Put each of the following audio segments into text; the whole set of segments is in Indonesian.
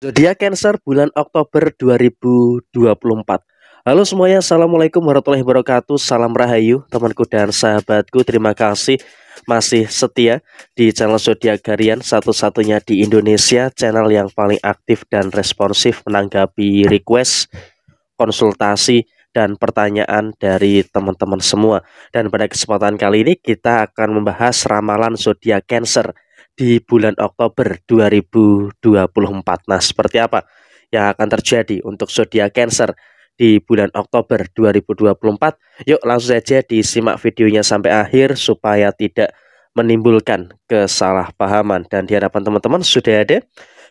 Zodiak Cancer bulan Oktober 2024. Halo semuanya, Assalamualaikum warahmatullahi wabarakatuh Salam Rahayu, temanku dan sahabatku Terima kasih masih setia di channel Zodiak Garian Satu-satunya di Indonesia Channel yang paling aktif dan responsif Menanggapi request, konsultasi, dan pertanyaan dari teman-teman semua Dan pada kesempatan kali ini kita akan membahas Ramalan Zodiak Cancer di bulan Oktober 2024. Nah, seperti apa yang akan terjadi untuk zodiak Cancer di bulan Oktober 2024? Yuk, langsung saja disimak videonya sampai akhir supaya tidak menimbulkan kesalahpahaman dan di hadapan teman-teman sudah ada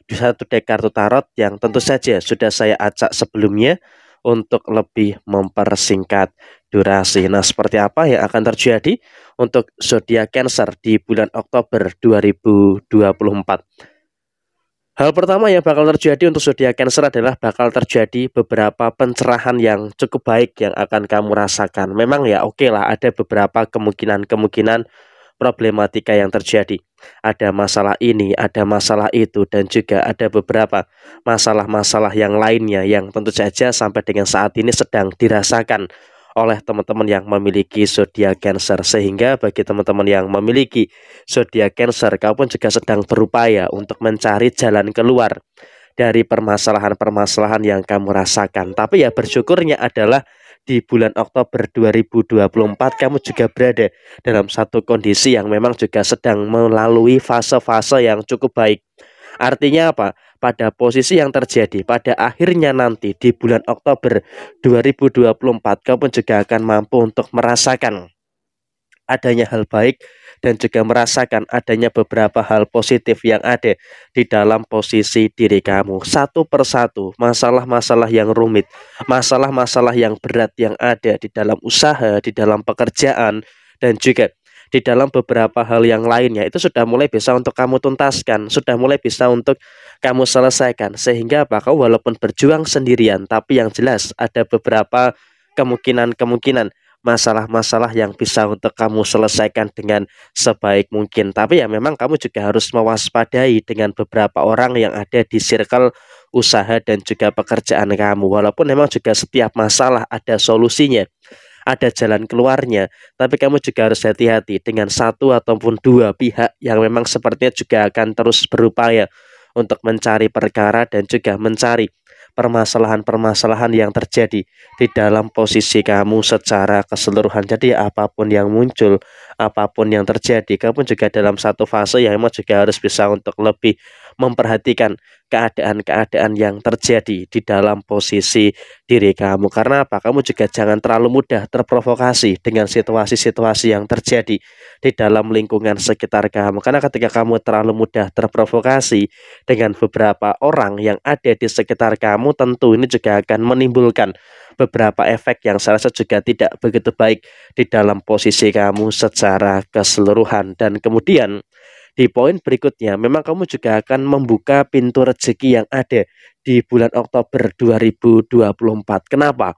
di satu dek kartu tarot yang tentu saja sudah saya acak sebelumnya untuk lebih mempersingkat durasi. Nah, seperti apa yang akan terjadi untuk zodiak Cancer di bulan Oktober 2024? Hal pertama yang bakal terjadi untuk zodiak Cancer adalah bakal terjadi beberapa pencerahan yang cukup baik yang akan kamu rasakan. Memang ya oke okay lah ada beberapa kemungkinan-kemungkinan problematika yang terjadi. Ada masalah ini, ada masalah itu, dan juga ada beberapa masalah-masalah yang lainnya yang tentu saja sampai dengan saat ini sedang dirasakan oleh teman-teman yang memiliki zodiak Cancer sehingga bagi teman-teman yang memiliki zodiak Cancer pun juga sedang berupaya untuk mencari jalan keluar dari permasalahan-permasalahan yang kamu rasakan tapi ya bersyukurnya adalah di bulan Oktober 2024 kamu juga berada dalam satu kondisi yang memang juga sedang melalui fase-fase yang cukup baik Artinya apa? Pada posisi yang terjadi pada akhirnya nanti di bulan Oktober 2024 kamu juga akan mampu untuk merasakan adanya hal baik dan juga merasakan adanya beberapa hal positif yang ada di dalam posisi diri kamu. Satu persatu, masalah-masalah yang rumit, masalah-masalah yang berat yang ada di dalam usaha, di dalam pekerjaan, dan juga di dalam beberapa hal yang lainnya itu sudah mulai bisa untuk kamu tuntaskan, sudah mulai bisa untuk kamu selesaikan. Sehingga apa? walaupun berjuang sendirian, tapi yang jelas ada beberapa kemungkinan-kemungkinan masalah-masalah yang bisa untuk kamu selesaikan dengan sebaik mungkin. Tapi ya memang kamu juga harus mewaspadai dengan beberapa orang yang ada di circle usaha dan juga pekerjaan kamu. Walaupun memang juga setiap masalah ada solusinya ada jalan keluarnya. Tapi kamu juga harus hati-hati dengan satu ataupun dua pihak yang memang sepertinya juga akan terus berupaya untuk mencari perkara dan juga mencari permasalahan-permasalahan yang terjadi di dalam posisi kamu secara keseluruhan. Jadi apapun yang muncul, apapun yang terjadi, kamu juga dalam satu fase yang memang juga harus bisa untuk lebih memperhatikan keadaan-keadaan yang terjadi di dalam posisi diri kamu. Karena apa? Kamu juga jangan terlalu mudah terprovokasi dengan situasi-situasi yang terjadi di dalam lingkungan sekitar kamu. Karena ketika kamu terlalu mudah terprovokasi dengan beberapa orang yang ada di sekitar kamu, tentu ini juga akan menimbulkan beberapa efek yang saya rasa juga tidak begitu baik di dalam posisi kamu secara keseluruhan dan kemudian di poin berikutnya, memang kamu juga akan membuka pintu rezeki yang ada di bulan Oktober 2024. Kenapa?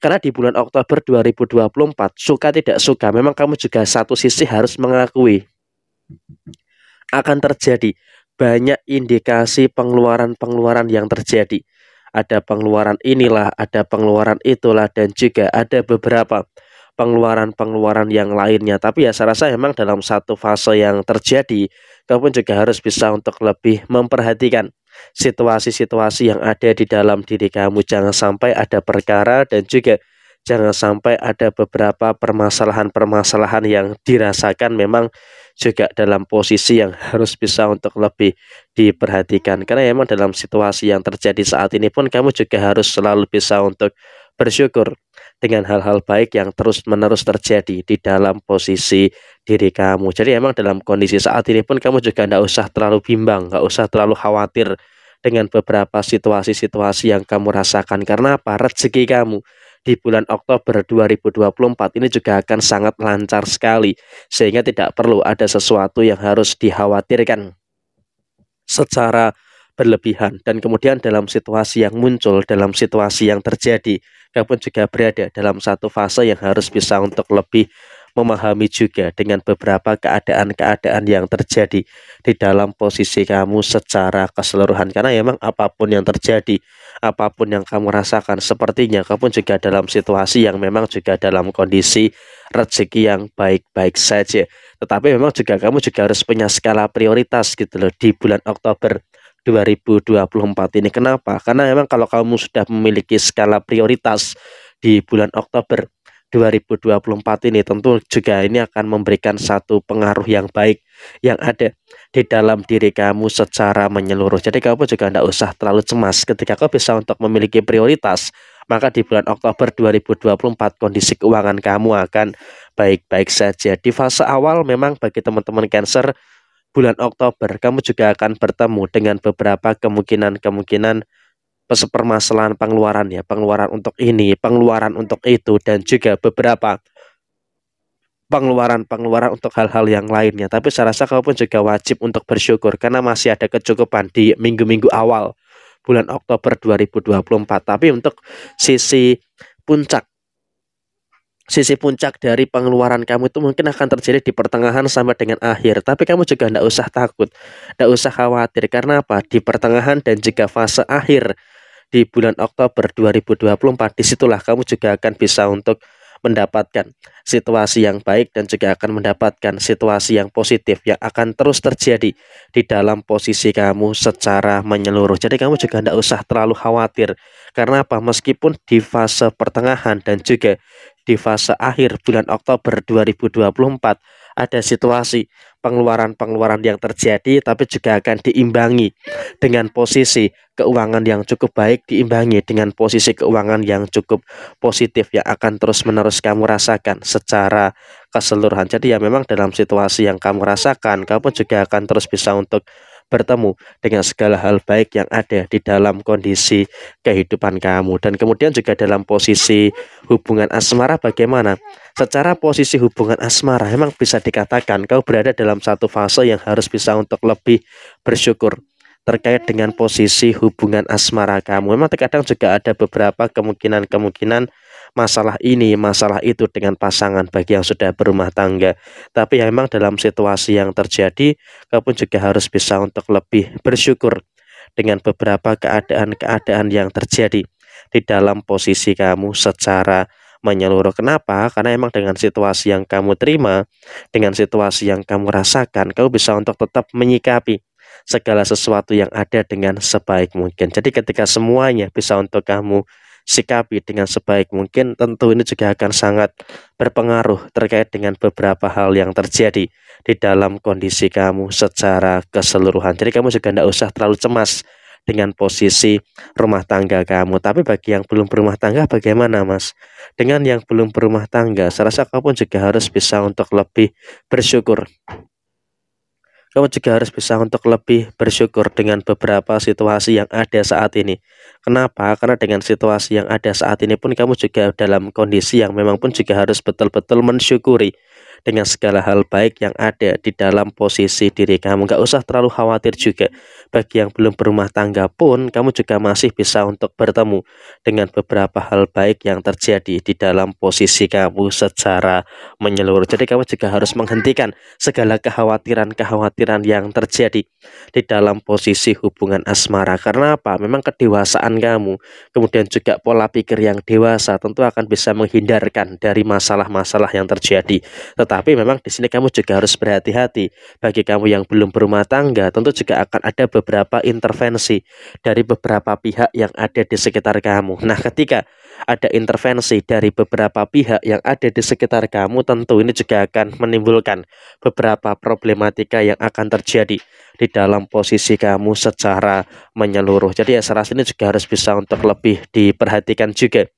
Karena di bulan Oktober 2024, suka tidak suka, memang kamu juga satu sisi harus mengakui akan terjadi banyak indikasi pengeluaran-pengeluaran yang terjadi. Ada pengeluaran inilah, ada pengeluaran itulah, dan juga ada beberapa pengeluaran-pengeluaran yang lainnya. Tapi ya saya rasa memang dalam satu fase yang terjadi, kamu pun juga harus bisa untuk lebih memperhatikan situasi-situasi yang ada di dalam diri kamu. Jangan sampai ada perkara dan juga jangan sampai ada beberapa permasalahan-permasalahan yang dirasakan memang juga dalam posisi yang harus bisa untuk lebih diperhatikan karena memang dalam situasi yang terjadi saat ini pun kamu juga harus selalu bisa untuk bersyukur dengan hal-hal baik yang terus-menerus terjadi di dalam posisi diri kamu. Jadi emang dalam kondisi saat ini pun kamu juga tidak usah terlalu bimbang, nggak usah terlalu khawatir dengan beberapa situasi-situasi yang kamu rasakan. Karena apa? Rezeki kamu di bulan Oktober 2024 ini juga akan sangat lancar sekali sehingga tidak perlu ada sesuatu yang harus dikhawatirkan secara berlebihan dan kemudian dalam situasi yang muncul dalam situasi yang terjadi pun juga berada dalam satu fase yang harus bisa untuk lebih memahami juga dengan beberapa keadaan-keadaan yang terjadi di dalam posisi kamu secara keseluruhan karena memang apapun yang terjadi apapun yang kamu rasakan sepertinya kamu juga dalam situasi yang memang juga dalam kondisi rezeki yang baik-baik saja tetapi memang juga kamu juga harus punya skala prioritas gitu loh di bulan Oktober 2024 ini. Kenapa? Karena memang kalau kamu sudah memiliki skala prioritas di bulan Oktober 2024 ini tentu juga ini akan memberikan satu pengaruh yang baik yang ada di dalam diri kamu secara menyeluruh. Jadi kamu juga tidak usah terlalu cemas ketika kamu bisa untuk memiliki prioritas maka di bulan Oktober 2024 kondisi keuangan kamu akan baik-baik saja. Di fase awal memang bagi teman-teman Cancer -teman bulan Oktober kamu juga akan bertemu dengan beberapa kemungkinan-kemungkinan permasalahan pengeluaran ya, pengeluaran untuk ini, pengeluaran untuk itu dan juga beberapa pengeluaran-pengeluaran untuk hal-hal yang lainnya. Tapi saya rasa kamu pun juga wajib untuk bersyukur karena masih ada kecukupan di minggu-minggu awal bulan Oktober 2024. Tapi untuk sisi puncak sisi puncak dari pengeluaran kamu itu mungkin akan terjadi di pertengahan sampai dengan akhir. Tapi kamu juga tidak usah takut, tidak usah khawatir. Karena apa? Di pertengahan dan juga fase akhir di bulan Oktober 2024, disitulah kamu juga akan bisa untuk mendapatkan situasi yang baik dan juga akan mendapatkan situasi yang positif yang akan terus terjadi di dalam posisi kamu secara menyeluruh. Jadi kamu juga tidak usah terlalu khawatir karena apa? Meskipun di fase pertengahan dan juga di fase akhir bulan Oktober 2024 ada situasi pengeluaran-pengeluaran yang terjadi tapi juga akan diimbangi dengan posisi keuangan yang cukup baik diimbangi dengan posisi keuangan yang cukup positif yang akan terus-menerus kamu rasakan secara keseluruhan. Jadi ya memang dalam situasi yang kamu rasakan kamu juga akan terus bisa untuk bertemu dengan segala hal baik yang ada di dalam kondisi kehidupan kamu dan kemudian juga dalam posisi hubungan asmara bagaimana secara posisi hubungan asmara memang bisa dikatakan kau berada dalam satu fase yang harus bisa untuk lebih bersyukur terkait dengan posisi hubungan asmara kamu. Memang terkadang juga ada beberapa kemungkinan-kemungkinan masalah ini, masalah itu dengan pasangan bagi yang sudah berumah tangga. Tapi ya memang dalam situasi yang terjadi, kamu pun juga harus bisa untuk lebih bersyukur dengan beberapa keadaan-keadaan yang terjadi di dalam posisi kamu secara menyeluruh. Kenapa? Karena emang dengan situasi yang kamu terima, dengan situasi yang kamu rasakan, kamu bisa untuk tetap menyikapi segala sesuatu yang ada dengan sebaik mungkin. Jadi ketika semuanya bisa untuk kamu sikapi dengan sebaik mungkin, tentu ini juga akan sangat berpengaruh terkait dengan beberapa hal yang terjadi di dalam kondisi kamu secara keseluruhan. Jadi kamu juga tidak usah terlalu cemas dengan posisi rumah tangga kamu. Tapi bagi yang belum berumah tangga bagaimana mas? Dengan yang belum berumah tangga, saya rasa kamu juga harus bisa untuk lebih bersyukur kamu juga harus bisa untuk lebih bersyukur dengan beberapa situasi yang ada saat ini. Kenapa? Karena dengan situasi yang ada saat ini pun kamu juga dalam kondisi yang memang pun juga harus betul-betul mensyukuri dengan segala hal baik yang ada di dalam posisi diri kamu. Gak usah terlalu khawatir juga. Bagi yang belum berumah tangga pun, kamu juga masih bisa untuk bertemu dengan beberapa hal baik yang terjadi di dalam posisi kamu secara menyeluruh. Jadi kamu juga harus menghentikan segala kekhawatiran-kekhawatiran yang terjadi di dalam posisi hubungan asmara. Karena apa? Memang kedewasaan kamu, kemudian juga pola pikir yang dewasa tentu akan bisa menghindarkan dari masalah-masalah yang terjadi. Tetapi tetapi memang di sini kamu juga harus berhati-hati. Bagi kamu yang belum berumah tangga, tentu juga akan ada beberapa intervensi dari beberapa pihak yang ada di sekitar kamu. Nah, ketika ada intervensi dari beberapa pihak yang ada di sekitar kamu, tentu ini juga akan menimbulkan beberapa problematika yang akan terjadi di dalam posisi kamu secara menyeluruh. Jadi ya, saya rasa ini juga harus bisa untuk lebih diperhatikan juga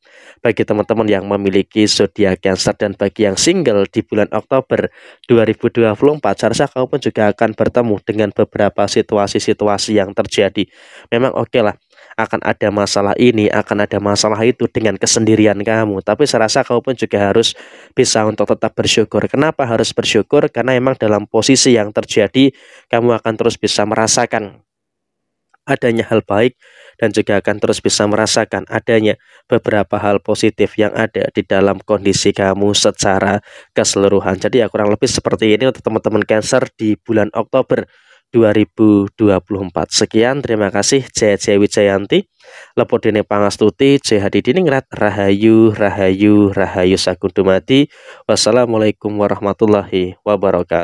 bagi teman-teman yang memiliki zodiak Cancer dan bagi yang single di bulan Oktober 2024 saya rasa kamu pun juga akan bertemu dengan beberapa situasi-situasi yang terjadi. Memang oke okay lah akan ada masalah ini, akan ada masalah itu dengan kesendirian kamu. Tapi saya rasa kamu pun juga harus bisa untuk tetap bersyukur. Kenapa harus bersyukur? Karena emang dalam posisi yang terjadi, kamu akan terus bisa merasakan adanya hal baik dan juga akan terus bisa merasakan adanya beberapa hal positif yang ada di dalam kondisi kamu secara keseluruhan. Jadi ya kurang lebih seperti ini untuk teman-teman Cancer di bulan Oktober 2024. Sekian, terima kasih JJ Wijayanti, Lepodene Pangastuti, JHD Dini Diningrat, Rahayu, Rahayu, Rahayu Sakundumati. Wassalamualaikum warahmatullahi wabarakatuh.